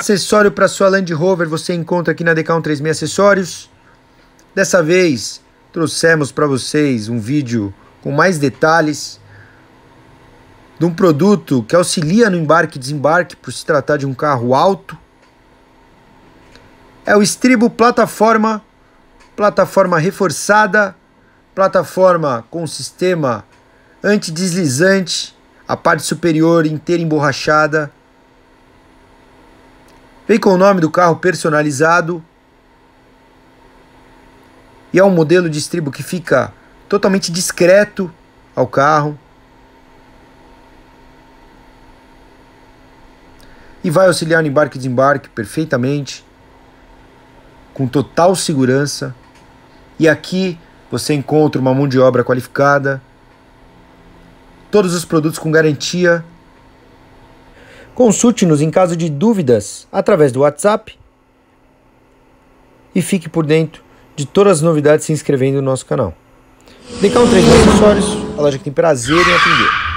Acessório para sua Land Rover você encontra aqui na dk 136 Acessórios. Dessa vez trouxemos para vocês um vídeo com mais detalhes de um produto que auxilia no embarque e desembarque por se tratar de um carro alto. É o estribo plataforma, plataforma reforçada, plataforma com sistema antideslizante, a parte superior inteira emborrachada Vem com o nome do carro personalizado. E é um modelo de estribo que fica totalmente discreto ao carro. E vai auxiliar no embarque e desembarque perfeitamente, com total segurança. E aqui você encontra uma mão de obra qualificada, todos os produtos com garantia Consulte-nos em caso de dúvidas através do WhatsApp e fique por dentro de todas as novidades se inscrevendo no nosso canal. Decão 3 Acessórios, a loja que tem prazer em atender.